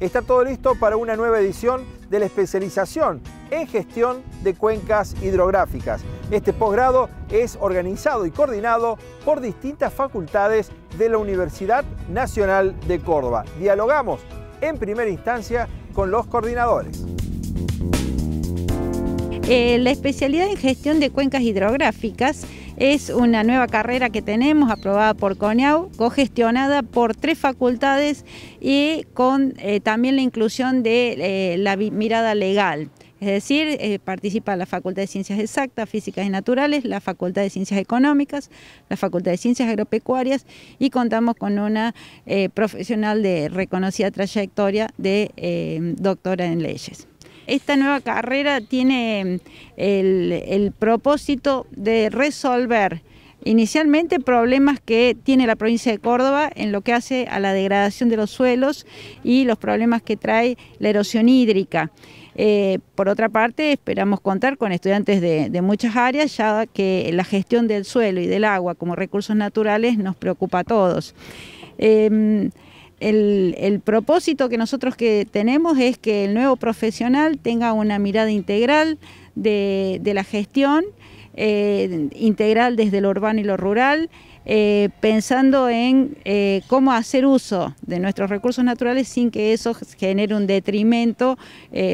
Está todo listo para una nueva edición de la especialización en gestión de cuencas hidrográficas. Este posgrado es organizado y coordinado por distintas facultades de la Universidad Nacional de Córdoba. Dialogamos en primera instancia con los coordinadores. Eh, la especialidad en gestión de cuencas hidrográficas es una nueva carrera que tenemos aprobada por CONIAU, cogestionada por tres facultades y con eh, también la inclusión de eh, la mirada legal. Es decir, eh, participa la Facultad de Ciencias Exactas, Físicas y Naturales, la Facultad de Ciencias Económicas, la Facultad de Ciencias Agropecuarias y contamos con una profesional de reconocida trayectoria de doctora en leyes. Esta nueva carrera tiene mm, el, propósito de resolver inicialmente problemas que tiene la provincia de Córdoba en lo que hace a la degradación de los suelos y los problemas que trae la erosión hídrica. Eh, por otra parte, esperamos contar con estudiantes de, muchas áreas, ya que la gestión del suelo y del agua como recursos naturales nos preocupa a todos. Eh, el, propósito que nosotros que tenemos es que el nuevo profesional tenga una mirada integral de, la gestión, eh, integral desde lo urbano y lo rural, eh, pensando en eh, cómo hacer uso de nuestros recursos naturales sin que eso genere un detrimento,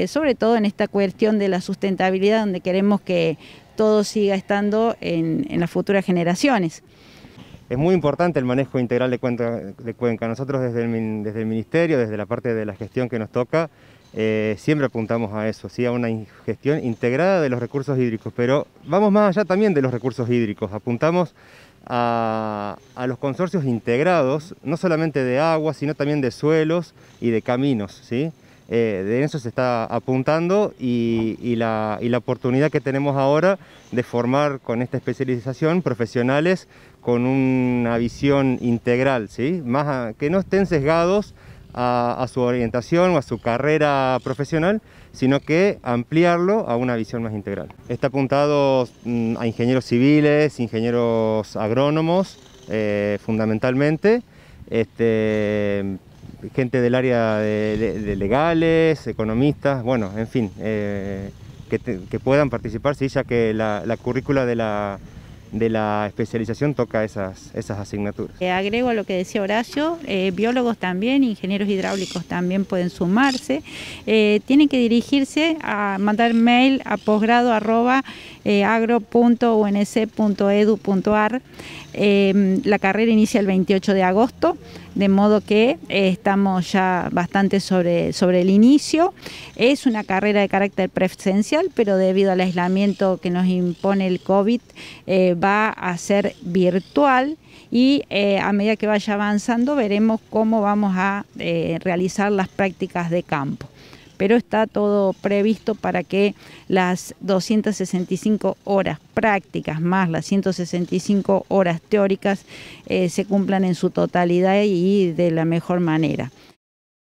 sobre todo en esta cuestión de la sustentabilidad donde queremos que todo siga estando en las futuras generaciones es muy importante el manejo integral de Cuenca. Nosotros desde el, Ministerio, desde la parte de la gestión que nos toca, eh, siempre apuntamos a eso, a una gestión integrada de los recursos hídricos, pero vamos más allá también de los recursos hídricos, apuntamos a, a los consorcios integrados, no solamente de agua, sino también de suelos y de caminos. ¿sí? Eh, de eso se está apuntando y, la, oportunidad que tenemos ahora de formar con esta especialización profesionales con una visión integral, ¿sí? Más que no estén sesgados a, su orientación o a su carrera profesional, sino que ampliarlo a una visión más integral. Está apuntado mm, a ingenieros civiles, ingenieros agrónomos, eh, fundamentalmente. Este, gente del área de, legales, economistas, bueno, en fin, eh, que, puedan participar, sí, ya que la, currícula de la, especialización toca esas, esas asignaturas. Eh, agrego a lo que decía Horacio, eh, biólogos también, ingenieros hidráulicos también pueden sumarse. tienen que dirigirse a mandar mail a posgrado.agro.unc.edu.ar. la carrera inicia el 28 de agosto de modo que eh, estamos ya bastante sobre, sobre el inicio. Es una carrera de carácter presencial, pero debido al aislamiento que nos impone el COVID, eh, va a ser virtual y eh, a medida que vaya avanzando veremos cómo vamos a realizar las prácticas de campo pero está todo previsto para que las 265 horas prácticas más las 165 horas teóricas eh, se cumplan en su totalidad y de la mejor manera.